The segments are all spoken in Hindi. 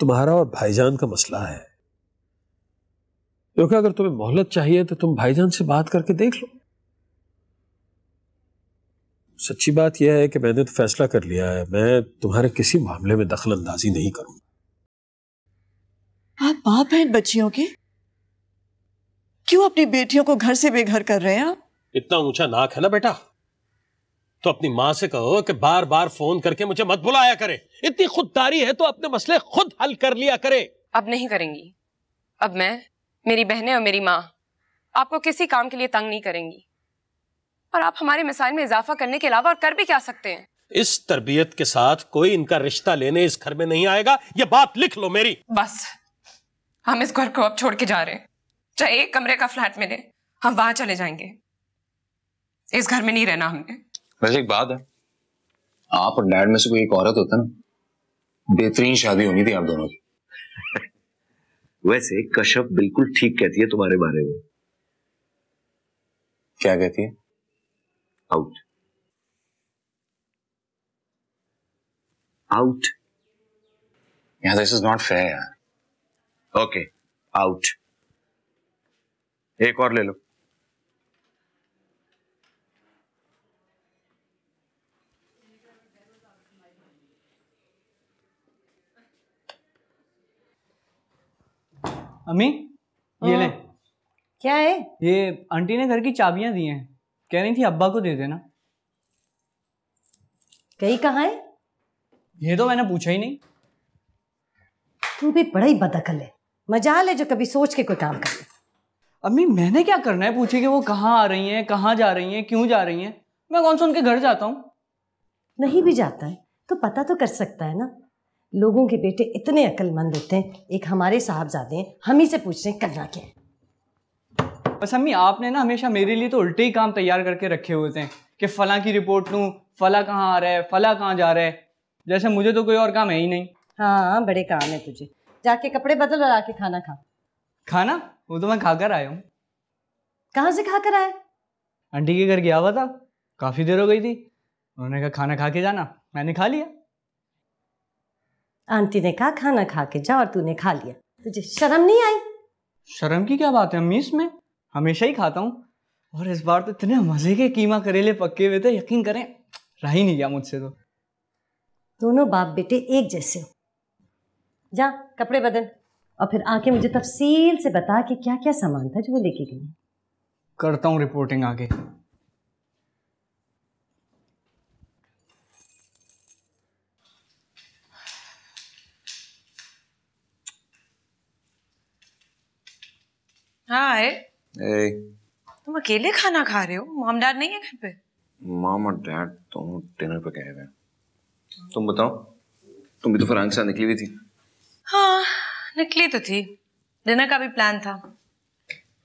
तुम्हारा और भाईजान का मसला है क्योंकि अगर तुम्हें मोहलत चाहिए तो तुम भाईजान से बात करके देख लो सच्ची बात यह है कि मैंने तो फैसला कर लिया है मैं तुम्हारे किसी मामले में दखल अंदाजी नहीं करूंगा आप बाप हैं बच्चियों के क्यों अपनी बेटियों को घर से बेघर कर रहे हैं आप इतना ऊंचा नाक है ना बेटा तो अपनी माँ से कहो कि बार बार फोन करके मुझे मत बुलाया करे इतनी खुददारी है तो अपने मसले खुद हल कर लिया करे अब नहीं करेंगी अब मैं मेरी बहनें और मेरी माँ आपको किसी काम के लिए तंग नहीं करेंगी और आप हमारे मिसाइल में इजाफा करने के अलावा और कर भी क्या सकते हैं इस तरबियत के साथ कोई इनका रिश्ता लेने इस घर में नहीं आएगा ये बात लिख लो मेरी बस हम इस घर को अब छोड़ के जा रहे हैं चाहे एक कमरे का फ्लैट मिले हम वहां चले जाएंगे इस घर में नहीं रहना हमने वैसे एक बात है आप और डैड में से कोई एक औरत होता ना बेहतरीन शादी होनी थी आप दोनों की वैसे कश्यप बिल्कुल ठीक कहती है तुम्हारे बारे में क्या कहती है आउट आउट तो यार this is not fair okay out एक और ले लो अम्मी ये हाँ। ले क्या है ये आंटी ने घर की चाबियां दी हैं कह रही थी अब्बा को दे देना गई कहा है ये तो मैंने पूछा ही नहीं तू भी बड़ा ही बदखल है मजाल है जो कभी सोच के कोई काम करे अम्मी मैंने क्या करना है पूछे कि वो कहाँ आ रही हैं कहाँ जा रही हैं क्यों जा रही हैं मैं कौन सा उनके घर जाता हूँ नहीं भी जाता है तो पता तो कर सकता है ना लोगों के बेटे इतने अकलमंद होते हैं एक हमारे साहबजादे हैं हम ही से पूछ रहे हैं करना क्या है बस अम्मी आपने ना हमेशा मेरे लिए तो उल्टे ही काम तैयार करके रखे हुए थे कि फला की रिपोर्ट लूँ फला कहाँ आ रहा है फला कहाँ जा रहा है जैसे मुझे तो कोई और काम है ही नहीं हाँ बड़े काम है तुझे जाके कपड़े बदल और आके खाना खा खाना वो तो मैं खा कर आया हूँ कहाँ से खा कर आया आंटी के घर गया हुआ था काफ़ी देर हो गई थी उन्होंने कहा खाना खा के जाना मैंने खा लिया आंटी ने कहा खाना खा के जा और तूने खा लिया तुझे तो शर्म नहीं आई शर्म की क्या बात है अम्मी इसमें हमेशा ही खाता हूँ और इस बार तो इतने मजे के कीमा करेले पक्के हुए थे यकीन करें रहा ही नहीं गया मुझसे तो दोनों बाप बेटे एक जैसे हो जा कपड़े बदल और फिर आके मुझे तफसील से बता कि क्या क्या सामान था जो वो लेके गई करता हूँ रिपोर्टिंग आगे हाँ ए? ए? तुम अकेले खाना खा रहे हो मॉम डैड नहीं है घर पे मॉम और डैड तो डिनर पे गए हुए हैं तुम बताओ तुम भी तो फरहान के साथ निकली हुई थी हाँ निकली तो थी डिनर का भी प्लान था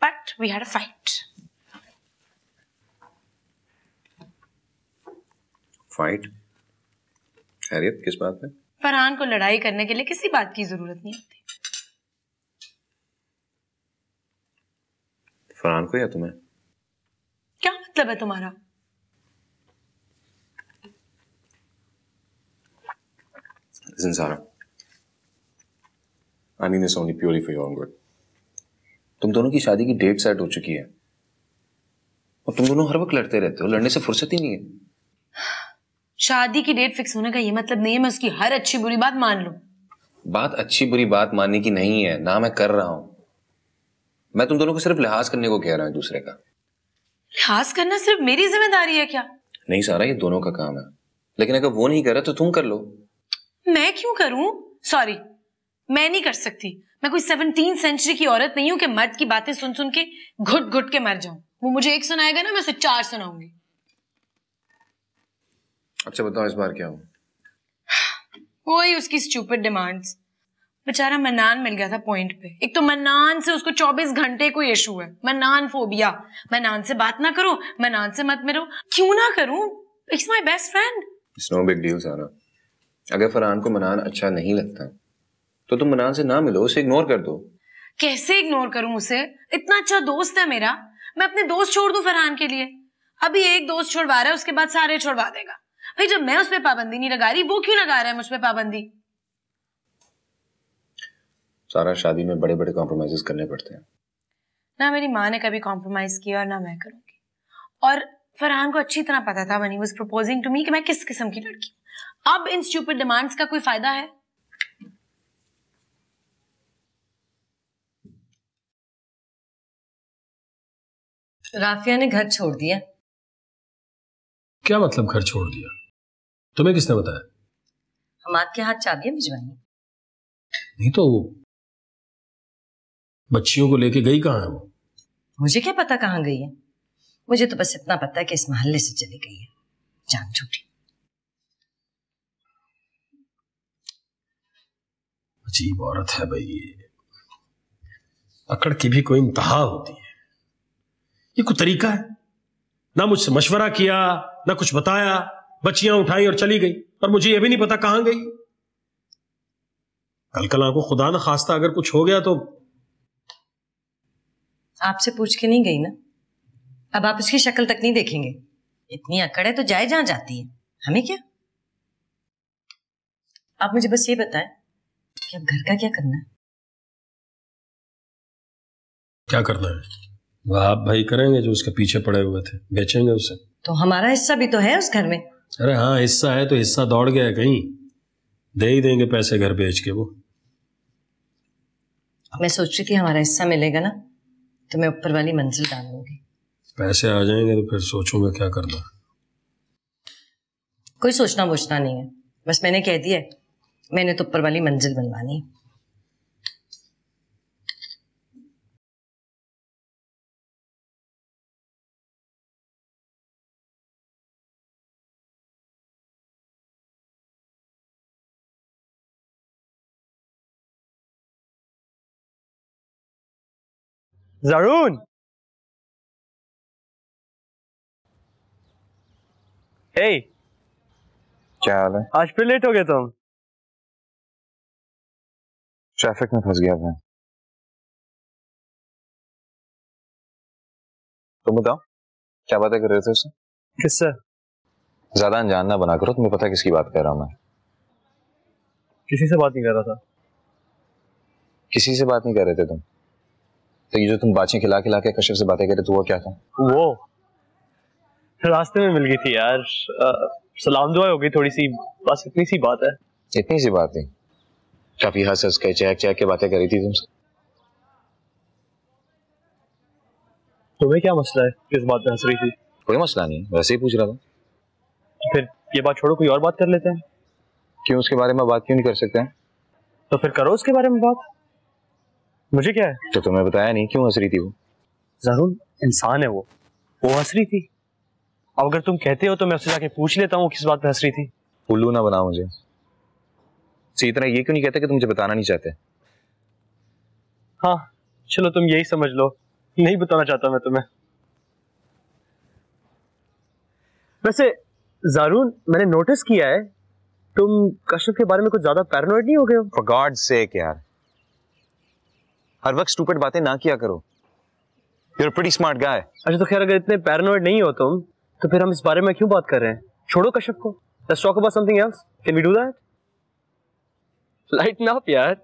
but we had a fight fight खैरियत किस बात पे फरहान को लड़ाई करने के लिए किसी बात की जरूरत नहीं होती फरहान को या तुम्हें क्या मतलब है तुम्हारा Listen, Sarah. I mean this only purely for your own good. तुम दोनों की शादी की डेट सेट हो चुकी है और तुम दोनों हर वक्त लड़ते रहते हो लड़ने से फुर्सत ही नहीं है शादी की डेट फिक्स होने का ये मतलब नहीं है मैं उसकी हर अच्छी बुरी बात मान लू बात अच्छी बुरी बात मानने की नहीं है ना मैं कर रहा हूं मैं तुम दोनों को सिर्फ लिहाज करने को कह रहा हूँ दूसरे का लिहाज करना सिर्फ मेरी जिम्मेदारी है क्या नहीं सारा ये दोनों का काम है लेकिन अगर वो नहीं कर रहा तो तुम कर लो मैं क्यों करूं सॉरी मैं नहीं कर सकती मैं कोई सेवनटीन सेंचुरी की औरत नहीं हूं कि मर्द की बातें सुन सुन के घुट घुट के मर जाऊं वो मुझे एक सुनाएगा ना मैं उसे चार सुनाऊंगी अच्छा बताओ इस बार क्या हुआ वही उसकी स्टूपिड डिमांड्स बेचारा मनान मिल गया था पॉइंट पे एक तो मनान से उसको 24 घंटे कोई इशू है मनान फोबिया मनान से बात ना करो मनान से मत मिलो क्यों ना करूं it's my best friend it's no big deal Sara अगर फरहान को मनान अच्छा नहीं लगता तो तुम मनान से ना मिलो उसे इग्नोर कर दो कैसे इग्नोर करूं उसे इतना अच्छा दोस्त है मेरा मैं अपने दोस्त छोड़ दूं फरहान के लिए अभी एक दोस्त छोड़वा रहा है उसके बाद सारे छोड़वा देगा भाई जब मैं उस पर पाबंदी नहीं लगा रही वो क्यों लगा रहा है मुझ पर पाबंदी सारा शादी में बड़े बड़े कॉम्प्रोमाइज करने पड़ते हैं ना मेरी माँ ने कभी कॉम्प्रोमाइज किया और ना मैं करूँगी और फरहान को अच्छी तरह पता था one was proposing to me कि मैं किस किस्म की लड़की हूँ अब इन स्टूपिड डिमांड्स का कोई फायदा है राफिया ने घर छोड़ दिया क्या मतलब घर छोड़ दिया तुम्हें किसने बताया हम आपके हाथ चाबियां भिजवाई नहीं तो बच्चियों को लेके गई कहाँ है वो मुझे क्या पता कहाँ गई है मुझे तो बस इतना पता है कि इस मोहल्ले से चली गई है जान छूटी अजीब औरत है भाई ये अकड़ की भी कोई इंतहा होती है ये कोई तरीका है ना मुझसे मशवरा किया ना कुछ बताया बच्चियां उठाई और चली गई और मुझे यह भी नहीं पता कहां गई कल कल आपको खुदा ना खास्ता अगर कुछ हो गया तो आपसे पूछ के नहीं गई ना अब आप उसकी शक्ल तक नहीं देखेंगे इतनी अकड़ है तो जाए जहां जाती है हमें क्या आप मुझे बस ये बताएं कि अब घर का क्या करना है क्या करना है वह आप भाई करेंगे जो उसके पीछे पड़े हुए थे बेचेंगे उसे तो हमारा हिस्सा भी तो है उस घर में अरे हाँ हिस्सा है तो हिस्सा दौड़ गया कहीं दे ही देंगे पैसे घर बेच के वो मैं सोच रही थी हमारा हिस्सा मिलेगा ना तो मैं ऊपर वाली मंजिल डाल लूंगी पैसे आ जाएंगे तो फिर सोचूंगा क्या करना कोई सोचना बोचना नहीं है बस मैंने कह दिया मैंने तो ऊपर वाली मंजिल बनवानी है Zaroon! Hey! क्या हाल है आज फिर लेट हो गए तुम ट्रैफिक में फंस गया मैं तुम बताओ क्या बातें कर रहे थे उससे किससे ज्यादा अनजान ना बना करो तुम्हें पता किसकी बात कर रहा हूं मैं किसी से बात नहीं कर रहा था किसी से बात नहीं कर रहे थे तुम तो ये जो तुम बाछे खिला खिला के कश्यप से बातें करे तो वो क्या था वो रास्ते में मिल गई थी यार आ, सलाम दुआ हो गई थोड़ी सी बस इतनी सी बात है इतनी सी बात नहीं काफी हंस हंस के चेक चेक के बातें करी थी तुमसे तुम्हें क्या मसला है किस बात में हंस रही थी कोई मसला नहीं वैसे ही पूछ रहा था तो फिर ये बात छोड़ो कोई और बात कर लेते हैं क्यों उसके बारे में बात क्यों नहीं कर सकते हैं तो फिर करो उसके बारे में बात मुझे क्या है तो तुम्हें बताया नहीं क्यों हंस रही थी वो जरूर इंसान है वो वो हंस रही थी अब अगर तुम कहते हो तो मैं उससे जाके पूछ लेता हूँ किस बात पे हंस रही थी उल्लू ना बना मुझे सही तरह ये क्यों नहीं कहते कि तुम मुझे बताना नहीं चाहते हाँ चलो तुम यही समझ लो नहीं बताना चाहता मैं तुम्हें वैसे जारून मैंने नोटिस किया है तुम कश्यप के बारे में कुछ ज्यादा पैरानोइड नहीं हो गए हो फॉर गॉड सेक यार हर वक्त स्टूपिड बातें ना किया करो यूर प्रीटी स्मार्ट गाय अच्छा तो खैर अगर इतने पैरानोइड नहीं हो तुम तो फिर हम इस बारे में क्यों बात कर रहे हैं छोड़ो कश्यप को let's talk about something else can we do that light ना यार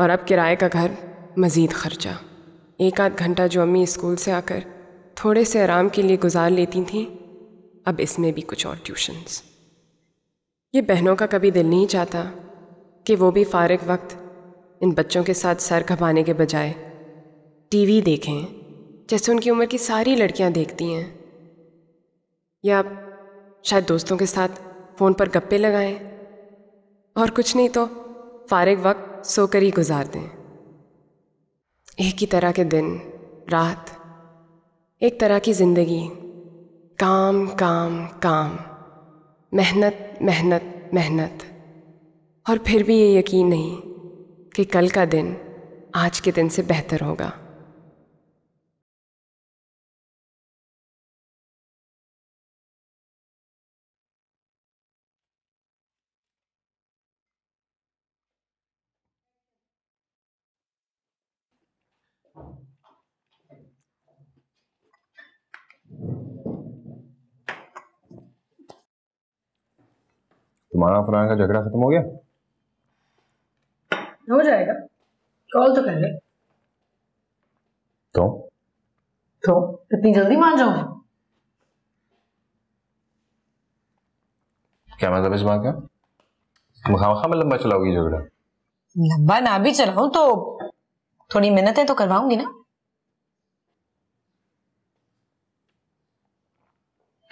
और अब किराए का घर मज़ीद खर्चा एक आध घंटा जो अम्मी स्कूल से आकर थोड़े से आराम के लिए गुजार लेती थीं अब इसमें भी कुछ और ट्यूशन्स ये बहनों का कभी दिल नहीं चाहता कि वो भी फारग वक्त इन बच्चों के साथ सर खपाने के बजाय टीवी देखें जैसे उनकी उम्र की सारी लड़कियां देखती हैं या शायद दोस्तों के साथ फ़ोन पर गप्पे लगाएं और कुछ नहीं तो फारग वक्त सोकर ही गुजार दें एक ही तरह के दिन रात एक तरह की ज़िंदगी काम काम काम मेहनत मेहनत मेहनत और फिर भी ये यकीन नहीं कि कल का दिन आज के दिन से बेहतर होगा तुम्हारा फरहान का झगड़ा खत्म हो गया हो जाएगा कॉल तो कर ले तो तो इतनी जल्दी मान जाओ क्या मतलब इस बात का तुम खामखा में लंबा चलाओगी झगड़ा लंबा ना भी चलाऊं तो थोड़ी मेहनत है तो करवाऊंगी ना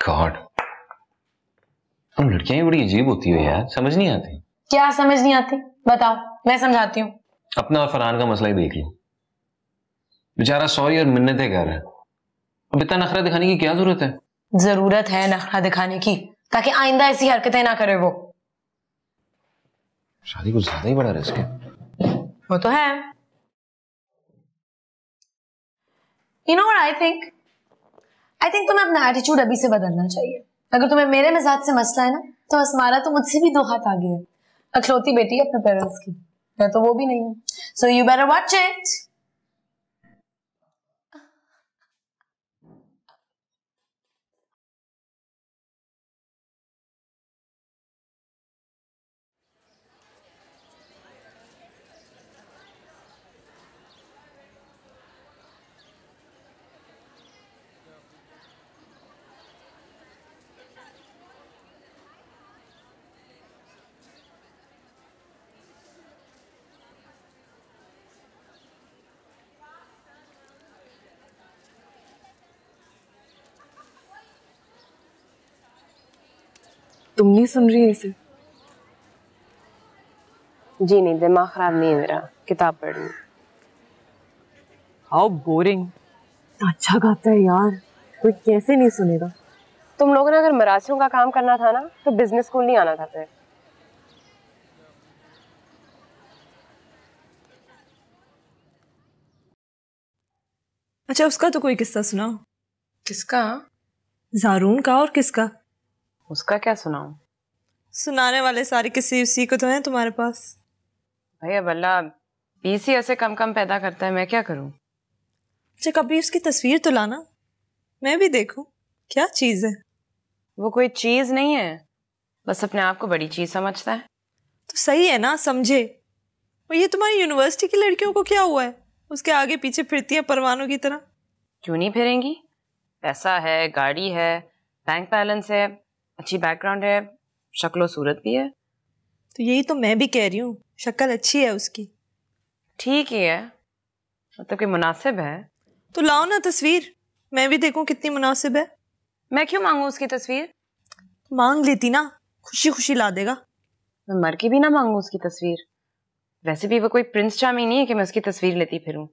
गॉड तुम लड़कियां बड़ी अजीब होती हो यार समझ नहीं आती क्या समझ नहीं आती बताओ मैं समझाती हूँ अपना और फरहान का मसला ही देख लो बेचारा सॉरी और मिन्नतें कर रहा है अब इतना नखरा दिखाने की क्या जरूरत है जरूरत है नखरा दिखाने की ताकि आइंदा ऐसी हरकतें ना करे वो शादी कुछ ज्यादा ही बड़ा रिस्क है वो तो है you know what I think I think तुम्हें अपना एटीट्यूड अभी से बदलना चाहिए अगर तुम्हें मेरे मिजाज से मसला है ना तो असमारा तो मुझसे भी दो हाथ आगे है अखलौती बेटी है अपने पेरेंट्स की मैं तो वो भी नहीं हूँ so you better watch it तुम नहीं सुन रही इसे जी नहीं दिमाग खराब नहीं है मेरा किताब पढ़नी हाउ बोरिंग अच्छा गाता है यार कोई कैसे नहीं सुनेगा तुम लोगों ने अगर मराठियों का काम करना था ना तो बिजनेस स्कूल नहीं आना था फिर अच्छा उसका तो कोई किस्सा सुनाओ किसका जारून का और किसका उसका क्या सुनाऊं सुनाने वाले सारे किसी उसी को तो हैं तुम्हारे पास भैया बल्ला पीसी ऐसे कम कम पैदा करता है मैं क्या करूं अच्छा कभी उसकी तस्वीर तो लाना मैं भी देखूं क्या चीज़ है वो कोई चीज़ नहीं है बस अपने आप को बड़ी चीज़ समझता है तो सही है ना समझे और ये तुम्हारी यूनिवर्सिटी की लड़कियों को क्या हुआ है उसके आगे पीछे फिरती है परवानों की तरह क्यों नहीं फिरेंगी पैसा है गाड़ी है बैंक बैलेंस है अच्छी बैकग्राउंड है शक्लो सूरत भी है तो यही तो मैं भी कह रही हूँ शक्ल अच्छी है उसकी ठीक ही है मतलब कि मुनासिब है तो लाओ ना तस्वीर मैं भी देखूँ कितनी मुनासिब है मैं क्यों मांगू उसकी तस्वीर मांग लेती ना खुशी खुशी ला देगा मैं मर के भी ना मांगू उसकी तस्वीर वैसे भी वो कोई प्रिंस चामी नहीं है कि मैं उसकी तस्वीर लेती फिरूं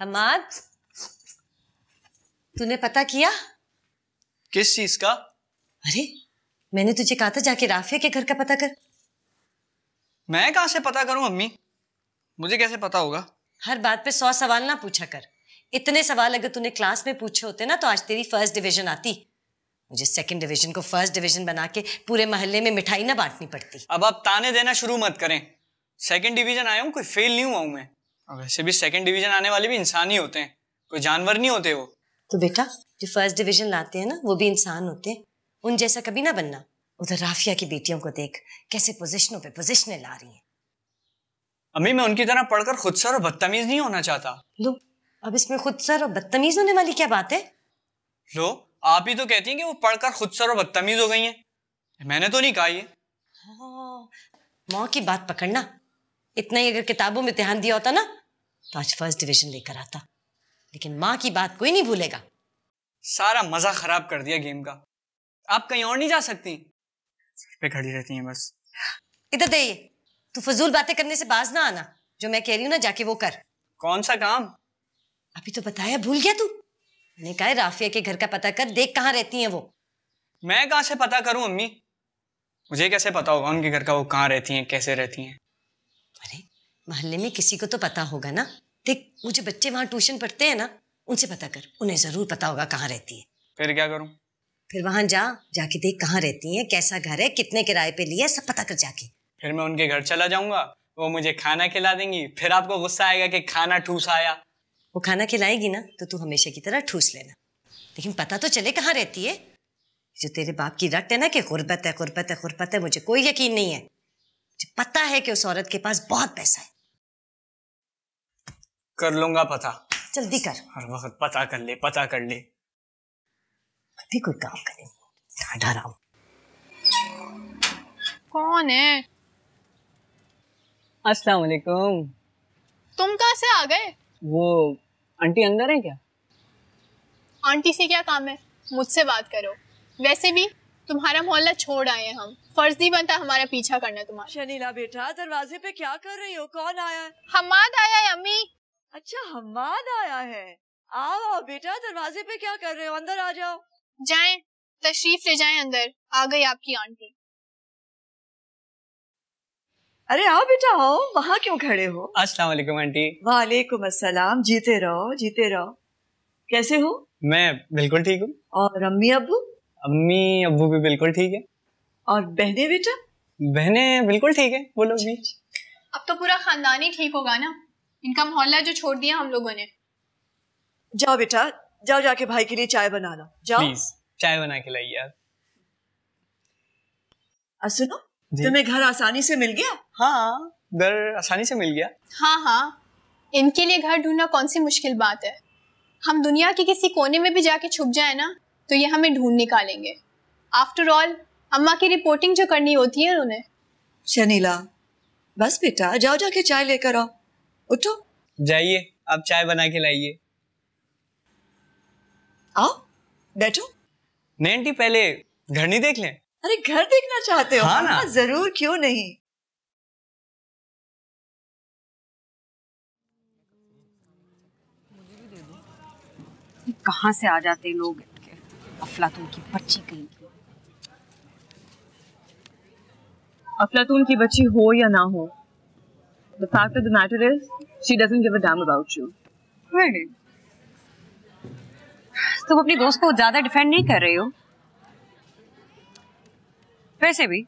हमाद तूने पता किया किस चीज का अरे मैंने तुझे कहा था जाके राफिया के घर का पता कर मैं कहा से पता करूं अम्मी मुझे कैसे पता होगा हर बात पे सौ सवाल ना पूछा कर इतने सवाल अगर तूने क्लास में पूछे होते ना तो आज तेरी फर्स्ट डिवीजन आती मुझे सेकंड डिवीजन को फर्स्ट डिवीजन बना के पूरे मोहल्ले में मिठाई ना बांटनी पड़ती अब आप ताने देना शुरू मत करें सेकंड डिवीजन आया हूँ कोई फेल नहीं हुआ हूं मैं वैसे भी सेकंड डिवीजन आने वाले भी इंसान ही होते हैं कोई जानवर नहीं होते वो तो बेटा जो फर्स्ट डिवीजन लाते हैं ना वो भी इंसान होते हैं उन जैसा कभी ना बनना उधर राफिया की बेटियों को देख कैसे पोजिशनों पे पोजिशन ला रही है अम्मी मैं उनकी तरह पढ़कर खुद सर और बदतमीज नहीं होना चाहता लो अब इसमें खुद सर और बदतमीज होने वाली क्या बात है लो आप ही तो कहती हैं कि वो पढ़कर खुद सर और बदतमीज हो गई हैं मैंने तो नहीं कहा ये हाँ, माँ की बात पकड़ना इतना ही अगर किताबों में ध्यान दिया होता ना तो आज फर्स्ट डिवीजन लेकर आता लेकिन माँ की बात कोई नहीं भूलेगा सारा मजा खराब कर दिया गेम का आप कहीं और नहीं जा सकती पे खड़ी रहती हैं बस इधर दे तू फजूल बातें करने से बाज ना आना जो मैं कह रही हूँ ना जाके वो कर कौन सा काम अभी तो बताया भूल गया तू मैंने कहा राफिया के घर का पता कर देख कहाँ रहती हैं वो मैं कहाँ से पता करूँ अम्मी मुझे कैसे पता होगा उनके घर का वो कहाँ रहती हैं कैसे रहती हैं अरे मोहल्ले में किसी को तो पता होगा ना देख मुझे बच्चे वहाँ ट्यूशन पढ़ते हैं ना उनसे पता कर उन्हें जरूर पता होगा कहाँ रहती है फिर क्या करूँ फिर वहाँ जा जाके देख कहाँ रहती है कैसा घर है कितने किराए पे लिया सब पता कर जाके फिर मैं उनके घर चला जाऊंगा वो मुझे खाना खिला देंगी फिर आपको गुस्सा आएगा कि खाना ठूस आया वो खाना खिलाएगी ना तो तू हमेशा की तरह ठूस लेना लेकिन पता तो चले कहाँ रहती है जो तेरे बाप की रट है ना कि गुर्बत है गुर्बत है गुर्बत है मुझे कोई यकीन नहीं है मुझे पता है कि उस औरत के पास बहुत पैसा है कर लूंगा पता जल्दी कर हर वक्त पता कर ले पता कर ले अभी कोई काम करे डरा कौन है अस्सलाम वालेकुम तुम कहाँ से आ गए वो आंटी अंदर है क्या आंटी से क्या काम है मुझसे बात करो वैसे भी तुम्हारा मोहल्ला छोड़ आए हम फर्ज नहीं बनता हमारा पीछा करना तुम्हारा शनीला बेटा दरवाजे पे क्या कर रही हो कौन आया हमाद आया है अम्मी अच्छा हमाद आया है आओ आओ बेटा दरवाजे पे क्या कर रहे हो अंदर आ जाओ जाए तशरीफ ले जाए अंदर आ गई आपकी आंटी अरे आओ बेटा आओ वहाँ क्यों खड़े हो अस्सलाम वालेकुम आंटी वालेकुम अस्सलाम जीते रहो जीते रहो कैसे हो मैं बिल्कुल ठीक हूँ और अम्मी अबू अम्मी अबू भी बिल्कुल ठीक है और बहने बेटा बहने बिल्कुल ठीक है बोलो लोग अब तो पूरा खानदान ही ठीक होगा ना इनका मोहल्ला जो छोड़ दिया हम लोगों ने जाओ बेटा जाओ जाके भाई के लिए चाय बनाना जाओ प्लीज चाय बना के लाइए यार सुनो तुम्हें घर आसानी से मिल गया हाँ घर आसानी से मिल गया हाँ हाँ इनके लिए घर ढूंढना कौन सी मुश्किल बात है हम दुनिया के किसी कोने में भी जाके छुप जाए ना तो ये हमें ढूंढ निकालेंगे आफ्टर ऑल अम्मा की रिपोर्टिंग जो करनी होती है उन्हें शनीला बस बेटा जाओ जाके चाय लेकर आओ उठो जाइए आप चाय बना के लाइए आओ बैठो नैंटी पहले घर नहीं देख लें अरे घर देखना चाहते हो हाँ ना हाँ, जरूर क्यों नहीं कहां से आ जाते लोग अफलातून की बच्ची कहीं अफलातून की बच्ची हो या ना हो The fact of the matter is, she doesn't give a damn about you. Really? तुम अपने दोस्त को ज्यादा डिफेंड नहीं कर रही हो वैसे भी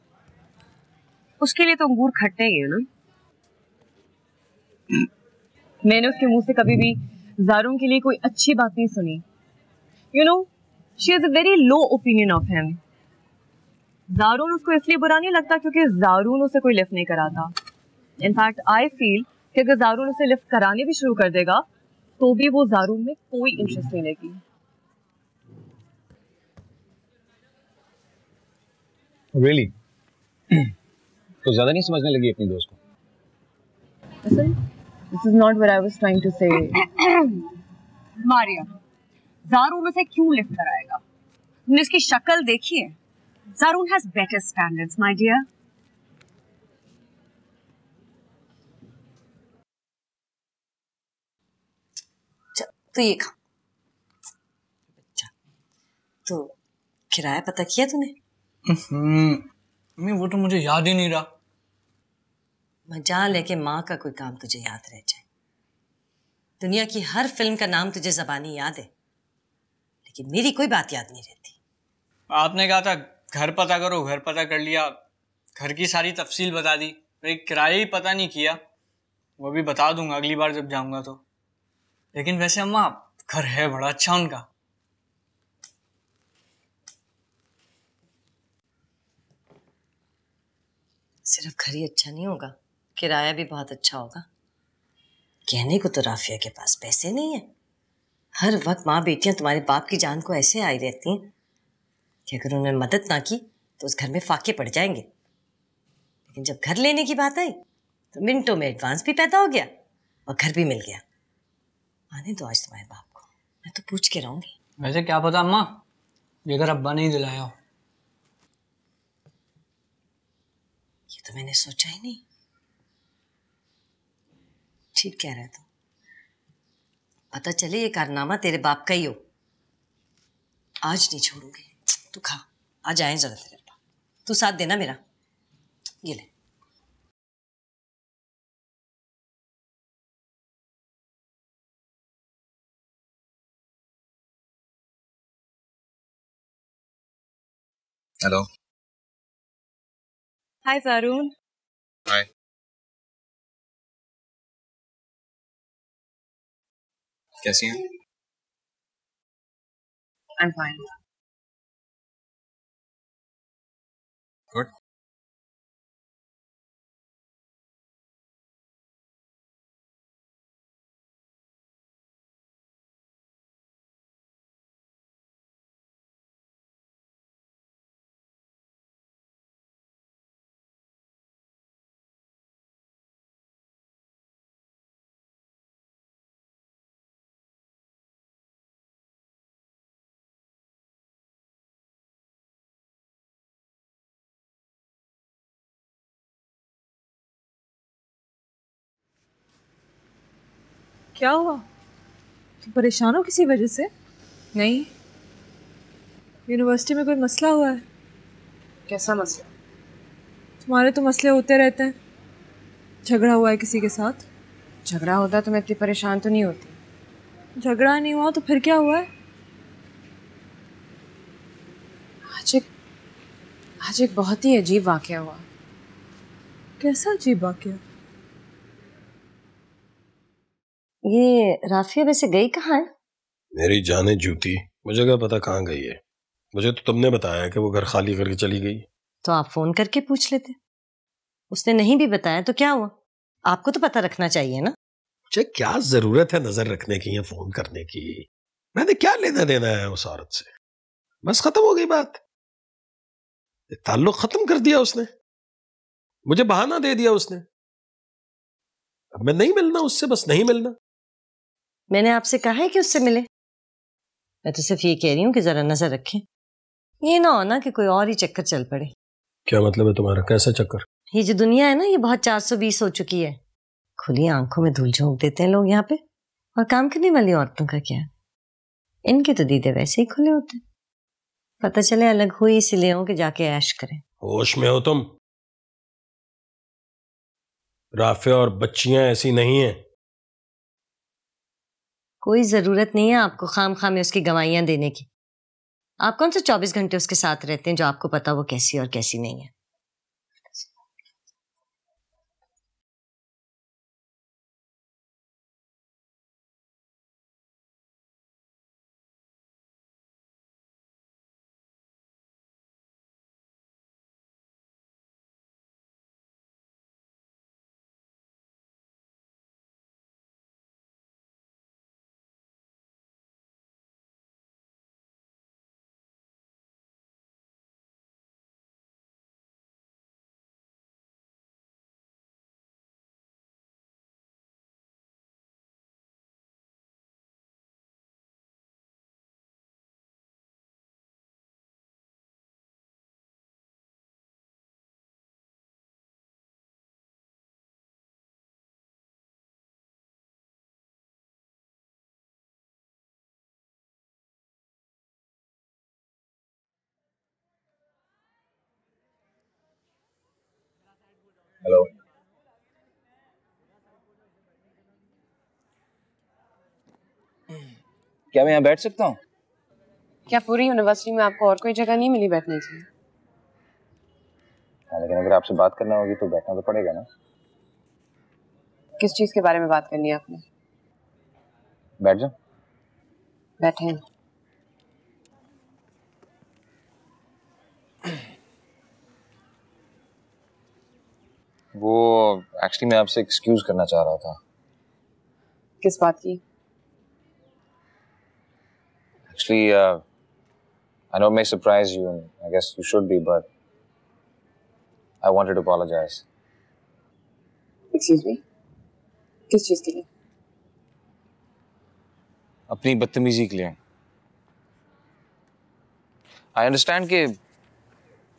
उसके लिए तो अंगूर खट्टे ही है ना मैंने उसके मुंह से कभी भी जारून के लिए कोई अच्छी बात नहीं सुनी you know she is a very low opinion of him Zaroon उसको इसलिए बुरा नहीं लगता क्योंकि जारून उसे कोई लिफ्ट नहीं कराता इनफैक्ट आई फील कि अगर जारून उसे लिफ्ट कराने भी शुरू कर देगा तो भी वो जारून में कोई इंटरेस्ट नहीं लेगी really? तो ज्यादा नहीं समझने लगी अपनी दोस्त को Listen, this is not I I trying to say say. Maria, Zaroon उसे क्यों लिफ्ट कराएगा? तुमने इसकी शक्ल देखी है? Zarun has better standards, my dear. तो ये खा तो किराया पता किया तूने हम्म, वो तो मुझे याद ही नहीं रहा मजा लेके माँ का कोई काम तुझे याद रह जाए दुनिया की हर फिल्म का नाम तुझे जबानी याद है लेकिन मेरी कोई बात याद नहीं रहती आपने कहा था घर पता करो घर पता कर लिया घर की सारी तफसील बता दी किराया ही पता नहीं किया वो भी बता दूंगा अगली बार जब जाऊंगा तो लेकिन वैसे अम्मा घर है बड़ा अच्छा उनका सिर्फ घर ही अच्छा नहीं होगा किराया भी बहुत अच्छा होगा कहने को तो राफिया के पास पैसे नहीं है हर वक्त माँ बेटियाँ तुम्हारे बाप की जान को ऐसे आई रहती हैं कि अगर उन्होंने मदद ना की तो उस घर में फाके पड़ जाएंगे लेकिन जब घर लेने की बात आई तो मिनटों में एडवांस भी पैदा हो गया और घर भी मिल गया आने दो आज तुम्हारे बाप को मैं तो पूछ के रहूंगी वैसे क्या पता अम्मा लेकर अब्बा नहीं दिलाया हो ये तो मैंने सोचा ही नहीं ठीक कह रहे तुम पता चले ये कारनामा तेरे बाप का ही हो आज नहीं छोड़ूंगी तू खा आज आए जरा तेरे पास तू साथ देना मेरा ये ले Hello. Hi, Zaroon. Hi. कैसी हैं? I'm fine. क्या हुआ तुम परेशान हो किसी वजह से नहीं यूनिवर्सिटी में कोई मसला हुआ है कैसा मसला तुम्हारे तो मसले होते रहते हैं झगड़ा हुआ है किसी के साथ झगड़ा होता तो मैं इतनी परेशान तो नहीं होती झगड़ा नहीं हुआ तो फिर क्या हुआ है आज एक आज एक बहुत ही अजीब वाक्य हुआ कैसा अजीब वाक्य ये राफिया वैसे गई कहाँ है मेरी जाने जूती मुझे क्या पता कहाँ गई है मुझे तो तुमने बताया कि वो घर खाली करके चली गई तो आप फोन करके पूछ लेते उसने नहीं भी बताया तो क्या हुआ आपको तो पता रखना चाहिए ना मुझे क्या जरूरत है नजर रखने की या फोन करने की मैंने क्या लेना देना है उस औरत से बस खत्म हो गई बात ताल्लुक खत्म कर दिया उसने मुझे बहाना दे दिया उसने अब मैं नहीं मिलना उससे बस नहीं मिलना मैंने आपसे कहा है कि उससे मिले मैं तो सिर्फ ये कह रही हूँ कि जरा नजर रखें ये ना हो ना कि कोई और ही चक्कर चल पड़े क्या मतलब है तुम्हारा कैसा चक्कर ये जो दुनिया है ना ये बहुत 420 हो चुकी है खुली आंखों में धूल झोंक देते हैं लोग यहाँ पे और काम करने वाली औरतों का क्या इनके तो दीदे वैसे ही खुले होते पता चले अलग हुई इसीलिए हो कि जाके ऐश करें होश में हो तुम राफे और बच्चियां ऐसी नहीं है कोई ज़रूरत नहीं है आपको खाम खाम में उसकी गवाइयाँ देने की आप कौन से चौबीस घंटे उसके साथ रहते हैं जो आपको पता वो कैसी और कैसी नहीं है हेलो क्या मैं यहाँ बैठ सकता हूँ क्या पूरी यूनिवर्सिटी में आपको और कोई जगह नहीं मिली बैठने के लिए हाँ, लेकिन अगर आपसे बात करना होगी तो बैठना तो पड़ेगा ना किस चीज़ के बारे में बात करनी है आपने बैठ जाओ बैठे हैं वो एक्चुअली मैं आपसे एक्सक्यूज करना चाह रहा था किस बात की actually I know may surprise you I guess you should be but I wanted to apologise excuse me किस चीज के लिए अपनी बदतमीजी के लिए आई अंडरस्टैंड कि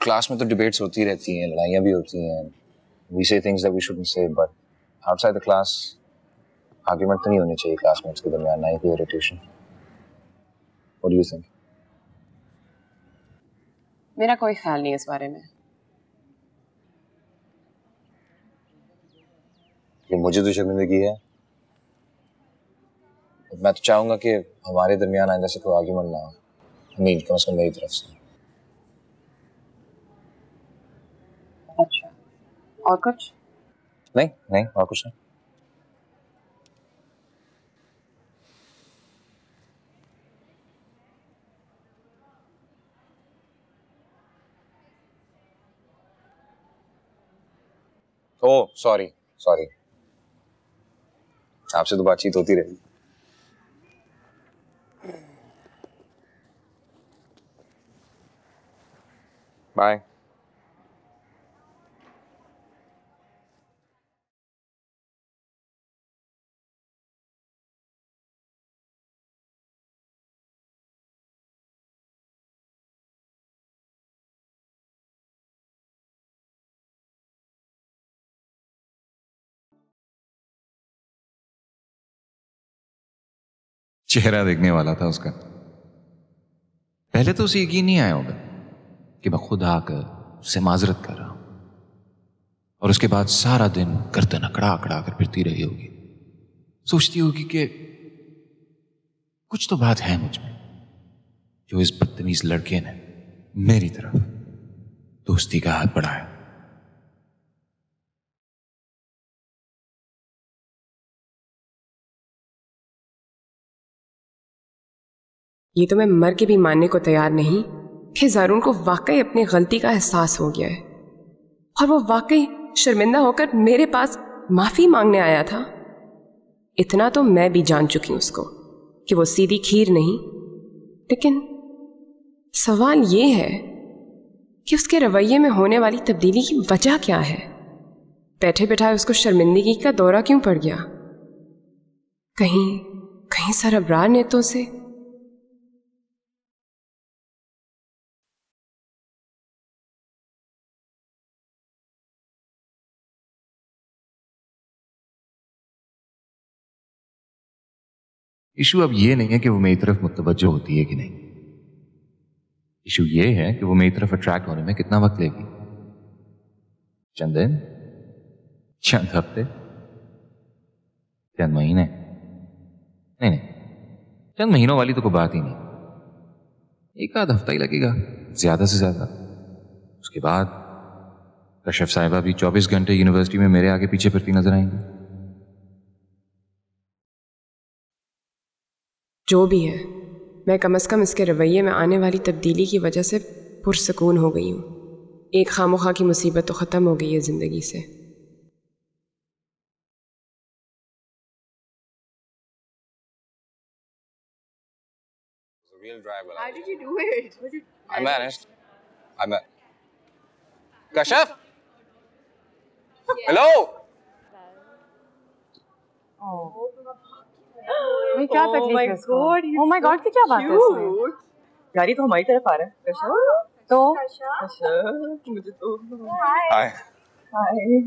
क्लास में तो डिबेट्स होती रहती हैं लड़ाइयाँ भी होती हैं we say things that we shouldn't say but outside the class argument तो नहीं होनी चाहिए क्लासमेट्स के दरमियान ना ही कोई irritation what do you think मेरा कोई ख्याल नहीं इस बारे में ये मुझे तो शर्मिंदगी है मैं तो चाहूंगा कि हमारे दरमियान आइंदा से कोई आर्ग्यूमेंट ना हो मीन कम से कम मेरी तरफ से अच्छा और कुछ नहीं नहीं और कुछ नहीं ओ सॉरी सॉरी आपसे तो बातचीत होती रही बाय चेहरा देखने वाला था उसका पहले तो उसे यकीन नहीं आया होगा कि मैं खुद आकर उससे माजरत कर रहा हूं और उसके बाद सारा दिन गर्दन अकड़ा अकड़ा कर फिरती रही होगी सोचती होगी कि कुछ तो बात है मुझ में जो इस बदतमीज लड़के ने मेरी तरफ दोस्ती का हाथ बढ़ाया ये तो मैं मर के भी मानने को तैयार नहीं कि जारून को वाकई अपनी गलती का एहसास हो गया है और वो वाकई शर्मिंदा होकर मेरे पास माफ़ी मांगने आया था इतना तो मैं भी जान चुकी हूं उसको कि वो सीधी खीर नहीं लेकिन सवाल ये है कि उसके रवैये में होने वाली तब्दीली की वजह क्या है बैठे बैठाए उसको शर्मिंदगी का दौरा क्यों पड़ गया कहीं कहीं सर अबरार ने तो उसे इशू अब यह नहीं है कि वो मेरी तरफ मुतवजह होती है कि नहीं इशू ये है कि वो मेरी तरफ अट्रैक्ट होने में कितना वक्त लेगी चंद दिन चंद हफ्ते चंद महीने नहीं नहीं चंद महीनों वाली तो कोई बात ही नहीं एक आध हफ्ता ही लगेगा ज्यादा से ज्यादा उसके बाद कश्यप साहिबा भी 24 घंटे यूनिवर्सिटी में मेरे आगे पीछे फिरती नजर आएंगी जो भी है मैं कम अज़ कम इसके रवैये में आने वाली तब्दीली की वजह से पुरसकून हो गई हूँ एक खामोखा की मुसीबत तो ख़त्म हो गई है ज़िंदगी से How did you do it? I managed. I managed. Hello? Oh. भाई क्या oh तकलीफ है इसको ओह माय गॉड की क्या बात है इसमें यार तो हमारी तरफ आ रहा है कशा तो कशा मुझे तो हाय हाय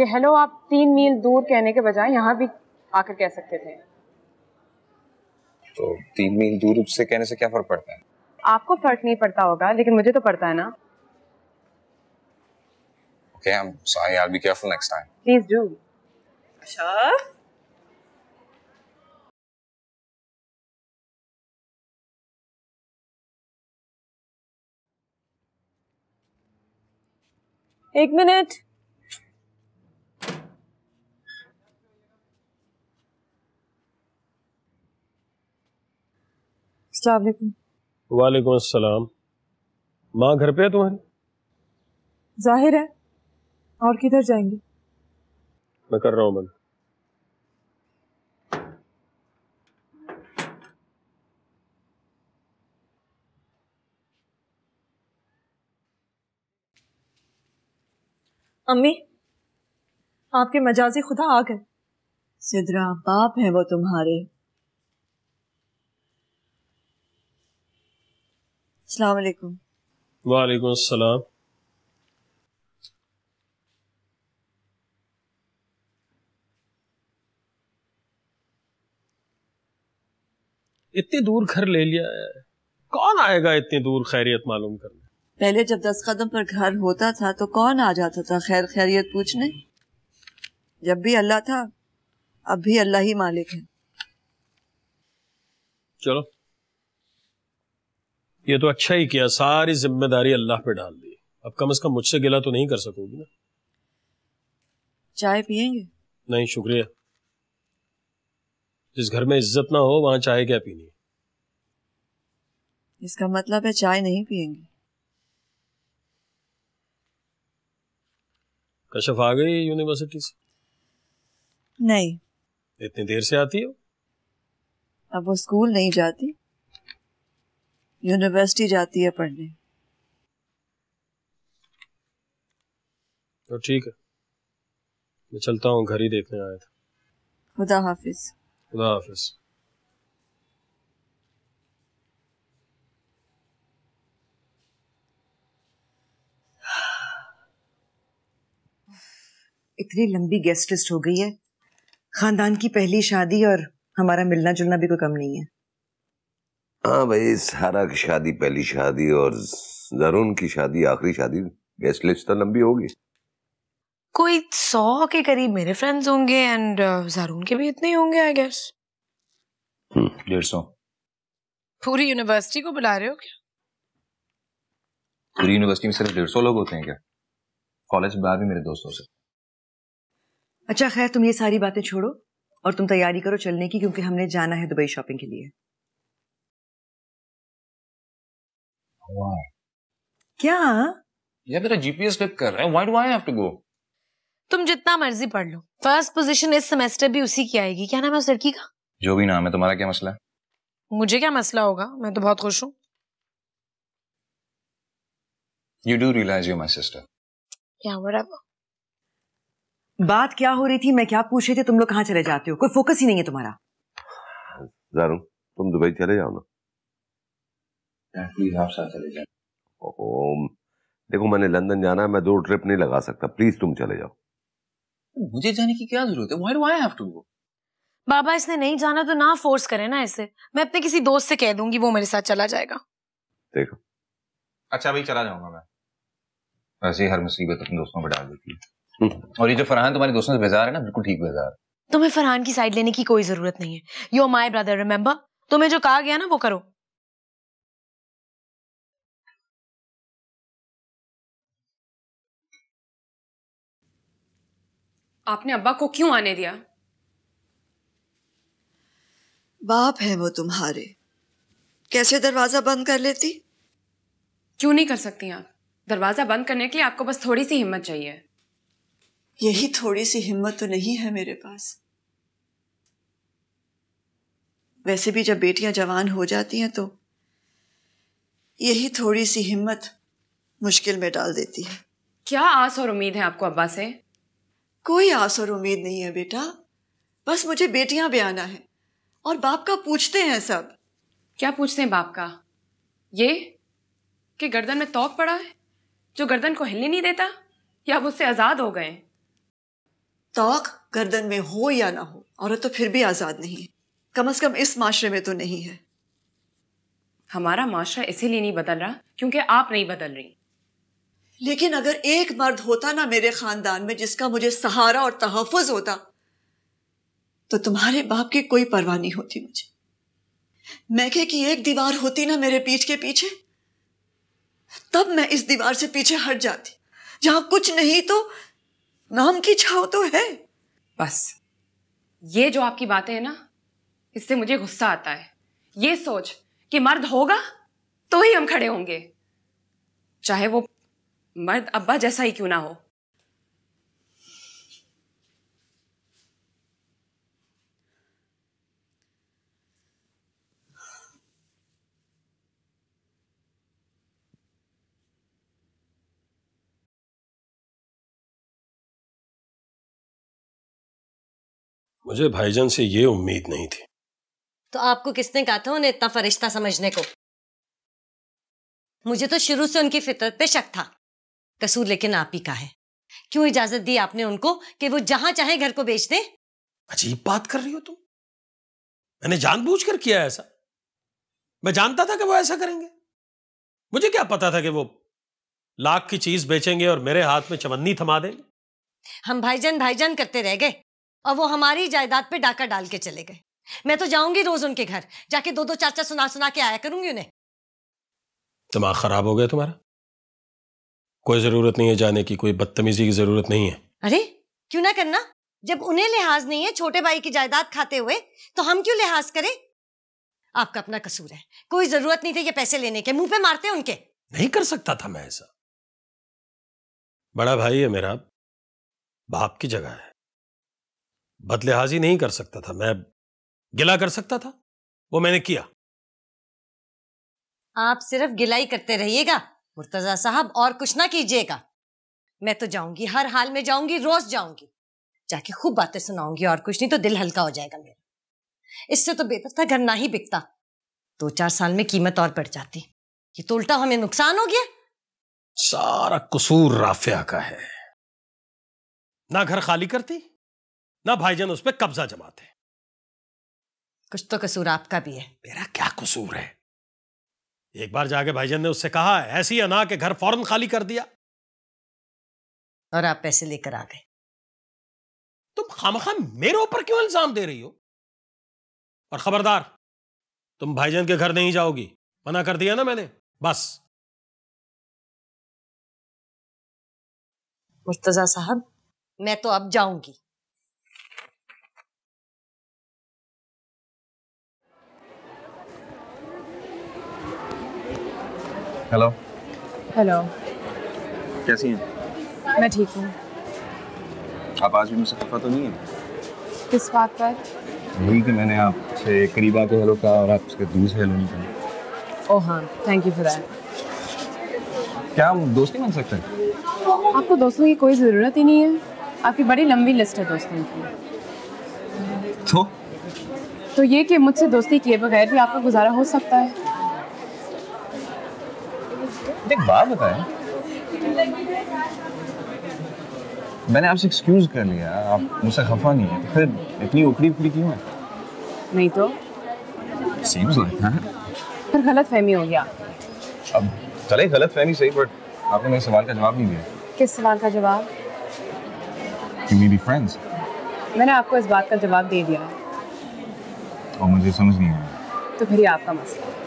ये हेलो आप तीन मील दूर कहने के बजाय यहाँ भी आकर कह सकते थे तो तीन मील दूर उससे कहने से क्या फर्क पड़ता है आपको फर्क नहीं पड़ता होगा लेकिन मुझे तो पड़ता है ना okay I am sorry I will be careful next time please do अच्छा एक मिनट वालेकुम अस्सलाम माँ घर पे है तुम्हारी जाहिर है और किधर जाएंगे मैं कर रहा हूँ मैं अम्मी आपके मजाजी खुदा आ गए सिदरा बाप है वो तुम्हारे वालेकुम वालेकुम सलाम इतनी दूर घर ले लिया है कौन आएगा इतनी दूर खैरियत मालूम करने पहले जब दस कदम पर घर होता था तो कौन आ जाता था खैर खैरियत पूछने जब भी अल्लाह था अब भी अल्लाह ही मालिक है चलो ये तो अच्छा ही किया सारी जिम्मेदारी अल्लाह पे डाल दी अब कम से कम मुझसे गिला तो नहीं कर सकोगी ना चाय पियेंगे नहीं शुक्रिया जिस घर में इज्जत ना हो वहां चाय क्या पीनी इसका मतलब है चाय नहीं पियेंगे कशफ आ गई यूनिवर्सिटी से नहीं इतनी देर से आती हो अब वो स्कूल नहीं जाती यूनिवर्सिटी जाती है पढ़ने तो ठीक है मैं चलता हूँ घर ही देखने आया था खुदा हाफिज खुदा हाफिज इतनी लंबी गेस्ट लिस्ट हो गई है खानदान की पहली शादी और हमारा मिलना जुलना भी कोई कम नहीं है हाँ भाई सारा की शादी पहली शादी और जरून की शादी आखिरी शादी गेस्ट लिस्ट तो लंबी होगी कोई सौ के करीब मेरे फ्रेंड्स होंगे एंड जरून uh, के भी इतने होंगे आई गेस हम्म। डेढ़ सौ पूरी यूनिवर्सिटी को बुला रहे हो क्या पूरी यूनिवर्सिटी में सिर्फ डेढ़ सौ लोग होते हैं क्या कॉलेज बुला भी मेरे दोस्तों से अच्छा खैर तुम ये सारी बातें छोड़ो और तुम तैयारी करो चलने की क्योंकि हमने जाना है दुबई शॉपिंग के लिए क्या यार मेरा जीपीएस क्लिप कर रहा है why do I have to go तुम जितना मर्जी पढ़ लो फर्स्ट पोजीशन इस सेमेस्टर भी उसी की आएगी क्या नाम है उस लड़की का जो भी नाम है तुम्हारा क्या मसला है मुझे क्या मसला होगा मैं तो बहुत खुश हूँ you do realise you my sister या वट बात क्या हो रही थी मैं क्या पूछ रही थी तुम लोग कहाँ चले जाते हो कोई फोकस ही नहीं है तुम्हारा जारू तुम दुबई चले जाओ ना प्लीज आप साथ चले जाओ देखो मैंने लंदन जाना है मैं दो ट्रिप नहीं लगा सकता प्लीज तुम चले जाओ मुझे जाने की क्या जरूरत है why do I have to go बाबा इसने नहीं जाना तो ना फोर्स करे ना इसे मैं अपने किसी दोस्त से कह दूंगी वो मेरे साथ चला जाएगा देखो अच्छा भाई चला जाऊंगा मैं वैसे ही हर मुसीबत अपने दोस्तों पर डाल देती है हम्म। और ये जो फरहान तुम्हारे दोस्तों से बेजार है ना बिल्कुल ठीक बेजार तुम्हें फरहान की साइड लेने की कोई जरूरत नहीं है you are my brother remember तुम्हें जो कहा गया ना वो करो आपने अब्बा को क्यों आने दिया बाप है वो तुम्हारे कैसे दरवाजा बंद कर लेती क्यों नहीं कर सकती आप दरवाजा बंद करने के लिए आपको बस थोड़ी सी हिम्मत चाहिए यही थोड़ी सी हिम्मत तो नहीं है मेरे पास वैसे भी जब बेटियां जवान हो जाती हैं तो यही थोड़ी सी हिम्मत मुश्किल में डाल देती है क्या आस और उम्मीद है आपको अब्बा से कोई आस और उम्मीद नहीं है बेटा बस मुझे बेटियां भी आना है और बाप का पूछते हैं सब क्या पूछते हैं बाप का ये कि गर्दन में तोप पड़ा है जो गर्दन को हिलने नहीं देता या आप उससे आज़ाद हो गए तोक गर्दन में हो या ना हो औरत तो फिर भी आज़ाद नहीं है कम अज़ कम इस माशरे में तो नहीं है हमारा माशरा इसीलिए नहीं बदल रहा क्योंकि आप नहीं बदल रही लेकिन अगर एक मर्द होता ना मेरे खानदान में जिसका मुझे सहारा और तहफ़ होता तो तुम्हारे बाप की कोई परवाह नहीं होती मुझे मैके की एक दीवार होती ना मेरे पीठ के पीछे तब मैं इस दीवार से पीछे हट जाती जहां कुछ नहीं तो नाम की छाव तो है बस ये जो आपकी बातें है ना इससे मुझे गुस्सा आता है ये सोच कि मर्द होगा तो ही हम खड़े होंगे चाहे वो मर्द अब्बा जैसा ही क्यों ना हो मुझे भाईजान से ये उम्मीद नहीं थी तो आपको किसने कहा था उन्हें इतना फरिश्ता समझने को मुझे तो शुरू से उनकी फितरत पे शक था कसूर लेकिन आप ही का है क्यों इजाजत दी आपने उनको कि वो जहां चाहे घर को बेच दे अजीब बात कर रही हो तुम मैंने जानबूझकर किया ऐसा मैं जानता था कि वो ऐसा करेंगे मुझे क्या पता था कि वो लाख की चीज बेचेंगे और मेरे हाथ में चमन्नी थमा देंगे हम भाईजान भाईजान करते रह गए और वो हमारी जायदाद पे डाका डाल के चले गए मैं तो जाऊंगी रोज उनके घर जाके दो दो चाचा सुना सुना के आया करूंगी उन्हें दिमाग खराब हो गया तुम्हारा कोई जरूरत नहीं है जाने की कोई बदतमीजी की जरूरत नहीं है अरे क्यों ना करना जब उन्हें लिहाज नहीं है छोटे भाई की जायदाद खाते हुए तो हम क्यों लिहाज करें आपका अपना कसूर है कोई जरूरत नहीं थी ये पैसे लेने के मुंह पे मारते उनके नहीं कर सकता था मैं ऐसा बड़ा भाई है मेरा बाप की जगह है बदलेहाजी नहीं कर सकता था मैं गिला कर सकता था वो मैंने किया आप सिर्फ गिलाई करते रहिएगा मुर्तजा साहब और कुछ ना कीजिएगा मैं तो जाऊंगी हर हाल में जाऊंगी रोज जाऊंगी जाके खूब बातें सुनाऊंगी और कुछ नहीं तो दिल हल्का हो जाएगा मेरा इससे तो बेहतर था घर ना ही बिकता दो चार साल में कीमत और बढ़ जाती ये तो उल्टा हमें नुकसान हो गया सारा कसूर राफिया का है ना घर खाली करती ना भाईजान उस पर कब्जा जमाते कुछ तो कसूर आपका भी है मेरा क्या कसूर है एक बार जाके भाईजान ने उससे कहा ऐसी अना के घर फौरन खाली कर दिया और आप पैसे लेकर आ गए तुम खामखा मेरे ऊपर क्यों इल्जाम दे रही हो और खबरदार तुम भाईजान के घर नहीं जाओगी मना कर दिया ना मैंने बस मुर्तजा साहब मैं तो अब जाऊंगी हेलो हेलो कैसी हैं मैं ठीक हूँ आप आज भी मुझसे खफा तो नहीं है किस बात पर यही कि मैंने आपसे करीब आके हेलो कहा और आपसे दूर से हेलो नहीं कहा ओह oh, हाँ थैंक यू फॉर दैट क्या हम दोस्त नहीं बन सकते आपको दोस्तों की कोई ज़रूरत ही नहीं है आपकी बड़ी लंबी लिस्ट है दोस्तों की तो तो ये कि मुझसे दोस्ती किए बगैर भी आपका गुजारा हो सकता है एक बात बताएं मैंने आपसे एक्सक्यूज कर लिया आप मुझसे खफा नहीं है तो फिर इतनी उकड़ी उकड़ी क्यों है नहीं तो सीम्स लाइक हां पर गलत फहमी हो गया अब चले गलत फहमी सही बट आपने मेरे सवाल का जवाब नहीं दिया किस सवाल का जवाब यू मी बी फ्रेंड्स मैंने आपको इस बात का जवाब दे दिया और मुझे समझ नहीं आया तो फिर ये आपका मसला